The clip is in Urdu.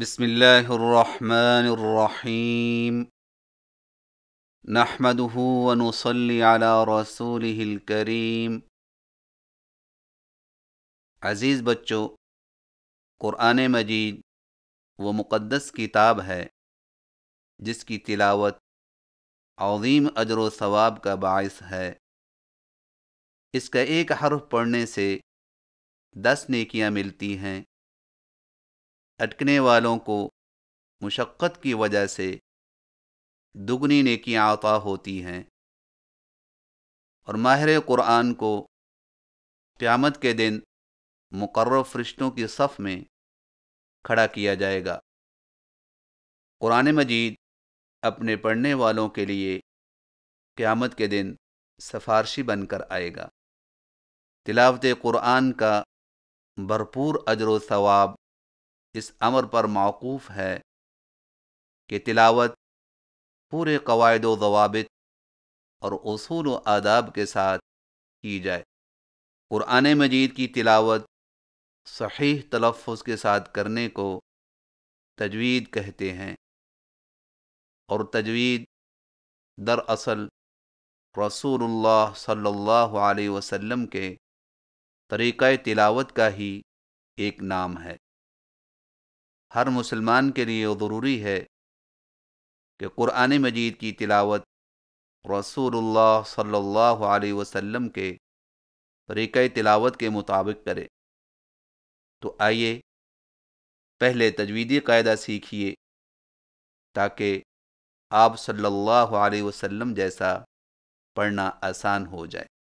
بسم اللہ الرحمن الرحیم نحمده ونصلی علی رسوله الكریم عزیز بچوں قرآن مجید وہ مقدس کتاب ہے جس کی تلاوت عظیم اجر و ثواب کا باعث ہے اس کا ایک حرف پڑھنے سے دس نیکیاں ملتی ہیں اٹکنے والوں کو مشقت کی وجہ سے دگنی نیکی عطا ہوتی ہیں اور ماہر قرآن کو قیامت کے دن مقرر فرشتوں کی صف میں کھڑا کیا جائے گا قرآن مجید اپنے پڑھنے والوں کے لیے قیامت کے دن سفارشی بن کر آئے گا تلاوت قرآن کا بھرپور اجر و ثواب اس امر پر معقوف ہے کہ تلاوت پورے قواعد و ضوابط اور اصول و آداب کے ساتھ کی جائے قرآن مجید کی تلاوت صحیح تلفظ کے ساتھ کرنے کو تجوید کہتے ہیں اور تجوید دراصل رسول اللہ صلی اللہ علیہ وسلم کے طریقہ تلاوت کا ہی ایک نام ہے ہر مسلمان کے لیے ضروری ہے کہ قرآن مجید کی تلاوت رسول اللہ صلی اللہ علیہ وسلم کے طریقۂ تلاوت کے مطابق کرے تو آئیے پہلے تجویدی قاعدہ سیکھیے تاکہ آپ صلی اللہ علیہ وسلم جیسا پڑھنا آسان ہو جائے